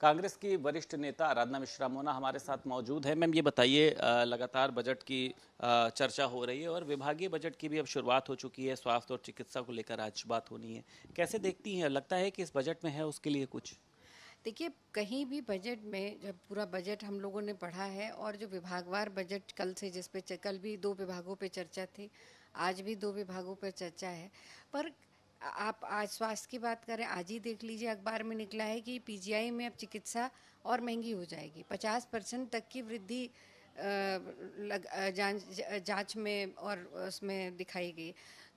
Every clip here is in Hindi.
कांग्रेस की वरिष्ठ नेता आराधना मिश्रा मोना हमारे साथ मौजूद है मैम ये बताइए लगातार बजट की चर्चा हो रही है और विभागीय बजट की भी अब शुरुआत हो चुकी है स्वास्थ्य और चिकित्सा को लेकर आज बात होनी है कैसे देखती हैं लगता है कि इस बजट में है उसके लिए कुछ देखिए कहीं भी बजट में जब पूरा बजट हम लोगों ने पढ़ा है और जो विभागवार बजट कल से जिसपे कल भी दो विभागों पर चर्चा थी आज भी दो विभागों पर चर्चा है पर आप आज स्वास्थ्य की बात करें आज ही देख लीजिए अखबार में निकला है कि पीजीआई में अब चिकित्सा और महंगी हो जाएगी 50 परसेंट तक की वृद्धि जांच में और उसमें दिखाई गई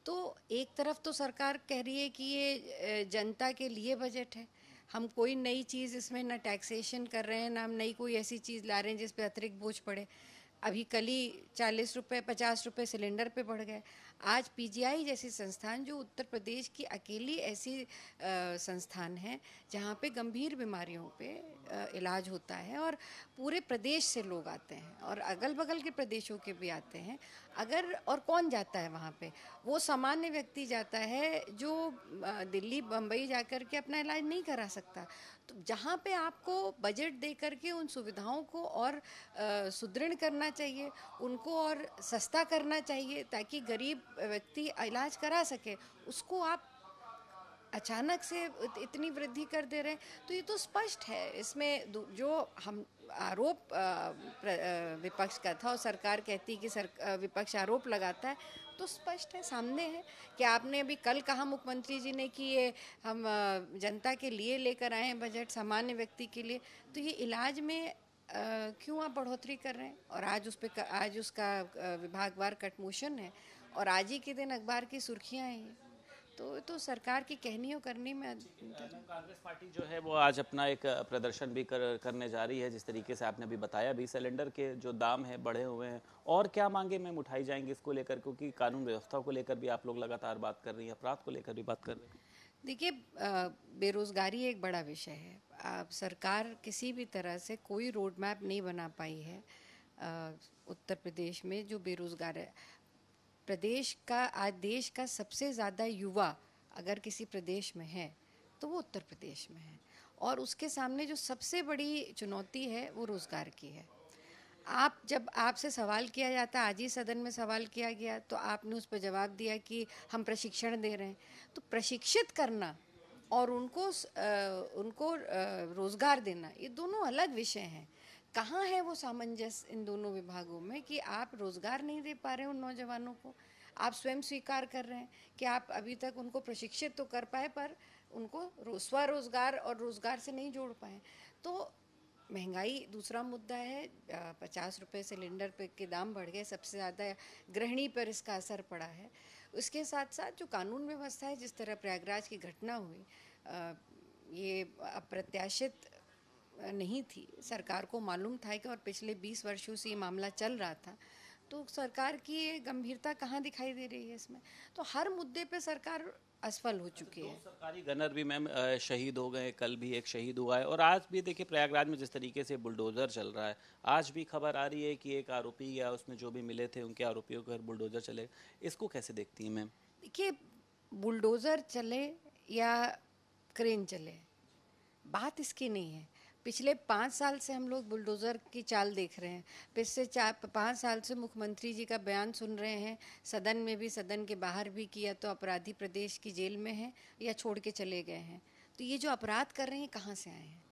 तो एक तरफ तो सरकार कह रही है कि ये जनता के लिए बजट है हम कोई नई चीज़ इसमें ना टैक्सेशन कर रहे हैं ना हम नई कोई ऐसी चीज़ ला रहे हैं जिस पर अतिरिक्त बोझ पड़े अभी कल ही चालीस रुपये पचास रुपये सिलेंडर पे बढ़ गए आज पीजीआई जैसी संस्थान जो उत्तर प्रदेश की अकेली ऐसी आ, संस्थान है जहाँ पे गंभीर बीमारियों पे आ, इलाज होता है और पूरे प्रदेश से लोग आते हैं और अगल बगल के प्रदेशों के भी आते हैं अगर और कौन जाता है वहाँ पे वो सामान्य व्यक्ति जाता है जो दिल्ली बम्बई जा कर के अपना इलाज नहीं करा सकता तो जहाँ पे आपको बजट दे करके उन सुविधाओं को और सुदृढ़ करना चाहिए उनको और सस्ता करना चाहिए ताकि गरीब व्यक्ति इलाज करा सके उसको आप अचानक से इतनी वृद्धि कर दे रहे हैं तो ये तो स्पष्ट है इसमें जो हम आरोप विपक्ष का था और सरकार कहती कि सर विपक्ष आरोप लगाता है तो स्पष्ट है सामने है कि आपने अभी कल कहा मुख्यमंत्री जी ने कि ये हम जनता के लिए लेकर आए हैं बजट सामान्य व्यक्ति के लिए तो ये इलाज में क्यों आप बढ़ोतरी कर रहे हैं और आज उस पर आज उसका विभागवार कटमोशन है और आज ही के दिन अखबार की सुर्खियाँ हैं तो तो सरकार की कहनी और करनी में कांग्रेस पार्टी जो है वो आज अपना एक प्रदर्शन भी कर, करने जा रही है जिस तरीके से आपने अभी बताया भी सिलेंडर के जो दाम है बढ़े हुए हैं और क्या मांगे मैम उठाई जाएंगी इसको लेकर क्योंकि कानून व्यवस्था को लेकर भी आप लोग लगातार बात कर रही हैं अपराध को लेकर भी बात कर रही हैं देखिए बेरोज़गारी एक बड़ा विषय है आप सरकार किसी भी तरह से कोई रोड मैप नहीं बना पाई है उत्तर प्रदेश में जो बेरोज़गार है प्रदेश का आज देश का सबसे ज़्यादा युवा अगर किसी प्रदेश में है तो वो उत्तर प्रदेश में है और उसके सामने जो सबसे बड़ी चुनौती है वो रोज़गार की है आप जब आपसे सवाल किया जाता आज ही सदन में सवाल किया गया तो आपने उस पर जवाब दिया कि हम प्रशिक्षण दे रहे हैं तो प्रशिक्षित करना और उनको उनको रोज़गार देना ये दोनों अलग विषय हैं कहाँ है वो सामंजस्य इन दोनों विभागों में कि आप रोज़गार नहीं दे पा रहे उन नौजवानों को आप स्वयं स्वीकार कर रहे हैं कि आप अभी तक उनको प्रशिक्षित तो कर पाए पर उनको स्वरोजगार और रोज़गार से नहीं जोड़ पाए तो महंगाई दूसरा मुद्दा है पचास रुपये सिलेंडर पे के दाम बढ़ गए सबसे ज़्यादा गृहिणी पर इसका असर पड़ा है उसके साथ साथ जो कानून व्यवस्था है जिस तरह प्रयागराज की घटना हुई ये अप्रत्याशित नहीं थी सरकार को मालूम था कि और पिछले 20 वर्षों से ये मामला चल रहा था तो सरकार की गंभीरता कहाँ दिखाई दे रही है इसमें तो हर मुद्दे पे सरकार असफल हो चुकी है सरकारी गनर भी मैम शहीद हो गए कल भी एक शहीद हुआ है और आज भी देखिए प्रयागराज में जिस तरीके से बुलडोजर चल रहा है आज भी खबर आ रही है कि एक आरोपी या उसमें जो भी मिले थे उनके आरोपियों के घर बुलडोजर चले इसको कैसे देखती हैं मैम देखिए बुलडोजर चले या क्रेन चले बात इसकी नहीं है पिछले पाँच साल से हम लोग बुलडोज़र की चाल देख रहे हैं पिछले चार पाँच साल से मुख्यमंत्री जी का बयान सुन रहे हैं सदन में भी सदन के बाहर भी किया तो अपराधी प्रदेश की जेल में हैं या छोड़ के चले गए हैं तो ये जो अपराध कर रहे हैं कहाँ से आए हैं